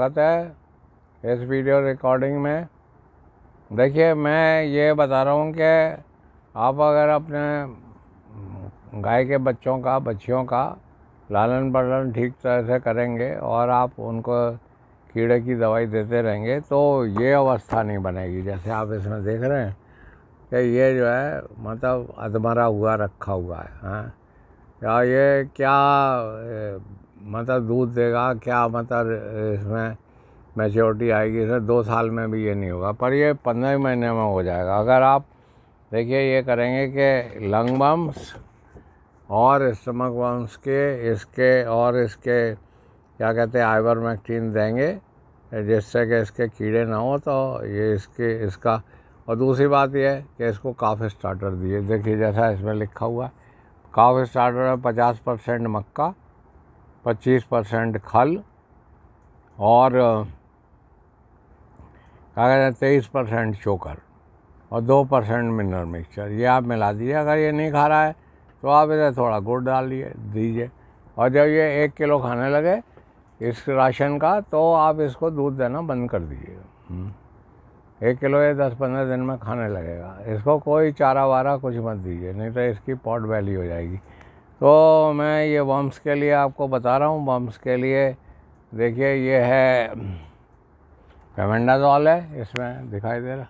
स्वागत है इस वीडियो रिकॉर्डिंग में देखिए मैं ये बता रहा हूँ कि आप अगर अपने गाय के बच्चों का बच्चियों का लालन पालन ठीक तरह से करेंगे और आप उनको कीड़े की दवाई देते रहेंगे तो ये अवस्था नहीं बनेगी जैसे आप इसमें देख रहे हैं कि ये जो है मतलब अधमरा हुआ रखा हुआ है हाँ या ये क्या मतलब दूध देगा क्या मतलब इसमें मेच्योरिटी आएगी इसमें दो साल में भी ये नहीं होगा पर ये पंद्रह महीने में हो जाएगा अगर आप देखिए ये करेंगे कि लंग बम्स और स्टमक बम्स के इसके और इसके क्या कहते हैं आइवर मैक्टीन देंगे जिससे कि इसके कीड़े ना हो तो ये इसके इसका और दूसरी बात यह है कि इसको काफ स्टार्टर दिए देखिए जैसा इसमें लिखा हुआ है काफ स्टार्टर में पचास परसेंट मक्का पच्चीस परसेंट खल और क्या कहते हैं तेईस परसेंट चोकर और दो परसेंट मिनरल मिक्सचर ये आप मिला दीजिए अगर ये नहीं खा रहा है तो आप इसे थोड़ा गुड़ डाल दिए दीजिए और जब ये एक किलो खाने लगे इस राशन का तो आप इसको दूध देना बंद कर दीजिएगा हम्म। एक किलो ये दस पंद्रह दिन में खाने लगेगा इसको कोई चारा वारा कुछ मत दीजिए नहीं तो इसकी पॉट वैली हो जाएगी तो मैं ये बम्स के लिए आपको बता रहा हूँ बम्स के लिए देखिए ये है पेमेंडाजॉल है इसमें दिखाई दे रहा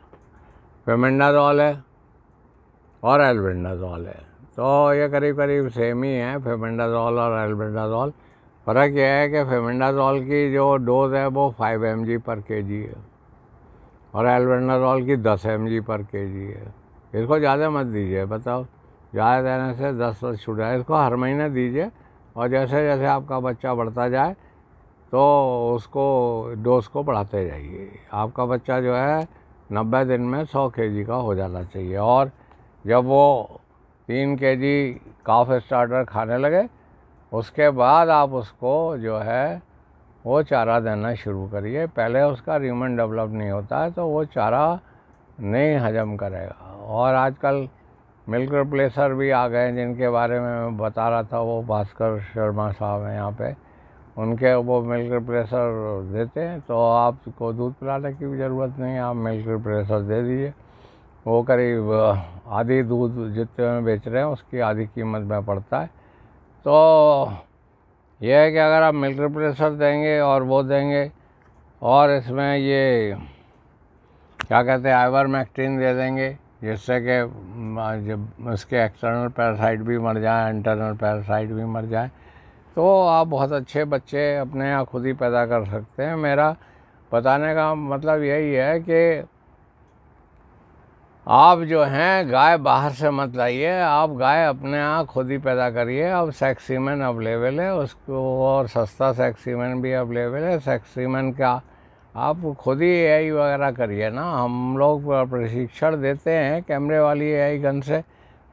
पेमेंडाजॉल है और एल्बेंडाजॉल है तो ये करीब करीब सेम ही है फेमेंडाजॉल और एल्बेंडाजॉल फ़र्क यह है कि फेमेंडाजॉल की जो डोज़ है वो फाइव एम पर के है और एल्बेंडाजॉल की दस एम पर के है इसको ज़्यादा मत दीजिए बताओ ज़्यादा देने से दस दस छूट जाए इसको हर महीने दीजिए और जैसे जैसे आपका बच्चा बढ़ता जाए तो उसको डोज को बढ़ाते जाइए आपका बच्चा जो है नब्बे दिन में सौ के का हो जाना चाहिए और जब वो तीन के जी काफ स्टार्टर खाने लगे उसके बाद आप उसको जो है वो चारा देना शुरू करिए पहले उसका रिमन डेवलप नहीं होता है तो वो चारा नहीं हजम करेगा और आजकल मिलकर प्लेसर भी आ गए जिनके बारे में मैं बता रहा था वो भास्कर शर्मा साहब हैं यहाँ पे उनके वो मिलकर प्रेशर देते हैं तो आपको दूध पिलाने की भी ज़रूरत नहीं है आप मिलकर प्रेशर दे दीजिए वो करीब आधी दूध जितने में बेच रहे हैं उसकी आधी कीमत में पड़ता है तो यह है कि अगर आप मिल्क प्रेशर देंगे और वो देंगे और इसमें ये क्या कहते हैं आइवर मैक्टीन दे देंगे जिससे कि जब उसके एक्सटर्नल पैरासाइट भी मर जाए इंटरनल पैरासाइट भी मर जाए तो आप बहुत अच्छे बच्चे अपने यहाँ खुद ही पैदा कर सकते हैं मेरा बताने का मतलब यही है कि आप जो हैं गाय बाहर से मत लाइए आप गाय अपने यहाँ खुद ही पैदा करिए अब सेक्सीमेन अवेलेबल है उसको और सस्ता सेक्सीमेन भी अवेलेबल है सेक्सीमेन का आप खुद ही एआई वगैरह करिए ना हम लोग प्रशिक्षण देते हैं कैमरे वाली एआई गन से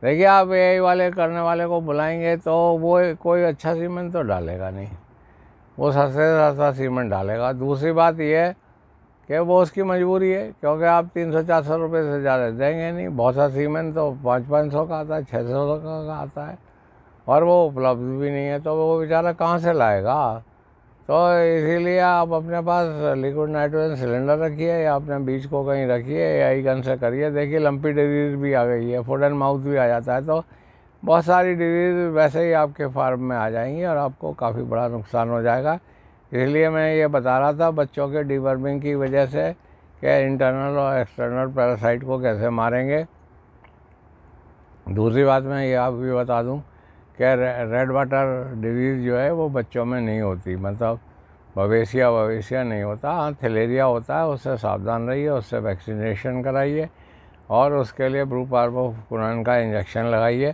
देखिए आप एआई वाले करने वाले को बुलाएंगे तो वो कोई अच्छा सीमेंट तो डालेगा नहीं वो सस्ते से सस्ता सीमेंट डालेगा दूसरी बात ये है कि वो उसकी मजबूरी है क्योंकि आप तीन सौ चार सौ रुपये से ज़्यादा देंगे नहीं बहुत सा सीमेंट तो पाँच पाँच सौ का आता है छः सौ का आता है और वो उपलब्ध भी नहीं है तो वो बेचारा कहाँ से लाएगा तो इसीलिए आप अपने पास लिक्विड नाइट्रोजन सिलेंडर रखिए या अपने बीज को कहीं रखिए या ई गन से करिए देखिए लंपी डिजीज़ भी आ गई है फूड एंड माउथ भी आ जाता है तो बहुत सारी डिजीज़ वैसे ही आपके फार्म में आ जाएंगी और आपको काफ़ी बड़ा नुकसान हो जाएगा इसलिए मैं ये बता रहा था बच्चों के डिवर्मिंग की वजह से कि इंटरनल और एक्सटर्नल पैरासाइट को कैसे मारेंगे दूसरी बात मैं ये आप भी बता दूँ क्या रेड वाटर डिजीज़ जो है वो बच्चों में नहीं होती मतलब मवेशिया ववेशिया नहीं होता हाँ थलेरिया होता है उससे सावधान रहिए उससे वैक्सीनेशन कराइए और उसके लिए ब्रू कुरान का इंजेक्शन लगाइए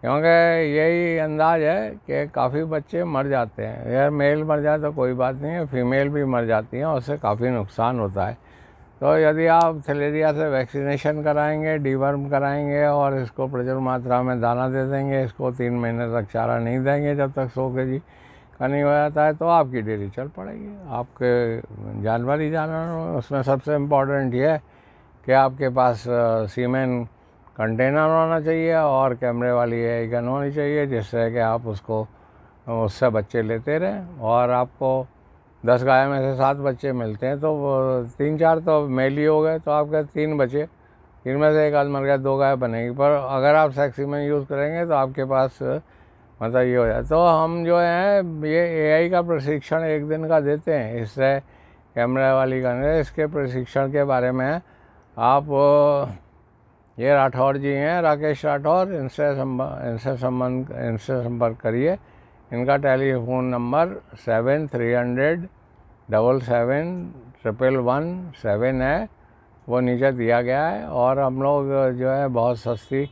क्योंकि यही अंदाज है कि काफ़ी बच्चे मर जाते हैं अगर मेल मर जाए तो कोई बात नहीं है फीमेल भी मर जाती हैं उससे काफ़ी नुकसान होता है तो यदि आप थलेरिया से वैक्सीनेशन कराएंगे डीवर्म कराएंगे और इसको प्रचुर मात्रा में दाना दे देंगे इसको तीन महीने तक चारा नहीं देंगे जब तक सौ के जी का नहीं हो जाता है तो आपकी डेयरी चल पड़ेगी आपके जानवर ही जानवर उसमें सबसे इम्पोर्टेंट ये है कि आपके पास सीमेंट कंटेनर होना चाहिए और कैमरे वाली है गन होनी चाहिए जिससे कि आप उसको उससे बच्चे लेते रहें और आपको दस गाय में से सात बच्चे मिलते हैं तो तीन चार तो मेल ही हो गए तो आपके तीन बचे इनमें से एक आदमी मर गया दो गाय बनेगी पर अगर आप सेक्सी में यूज़ करेंगे तो आपके पास मतलब ये हो जाए तो हम जो हैं ये एआई का प्रशिक्षण एक दिन का देते हैं इससे कैमरा वाली करने इसके प्रशिक्षण के बारे में आप ये राठौर जी हैं राकेश राठौर इनसे संबंध इनसे संबंध इनसे संपर्क करिए इनका telephone number seven three hundred double seven triple one seven है वो नीचे दिया गया है और हम लोग जो है बहुत सस्ती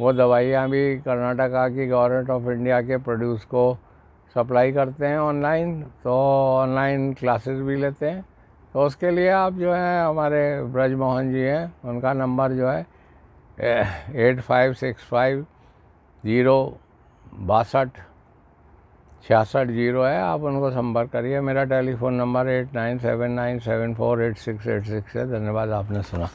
वो दवाइयाँ भी कर्नाटका की गवर्नमेंट ऑफ इंडिया के प्रोड्यूस को सप्लाई करते हैं ऑनलाइन तो ऑनलाइन क्लासेस भी लेते हैं तो उसके लिए आप जो है हमारे ब्रज मोहन जी हैं उनका नंबर जो है eight five six five zero बासठ छियासठ जीरो है आप उनको संपर्क करिए मेरा telephone number eight nine seven nine seven four eight six eight six है धन्यवाद आपने सुना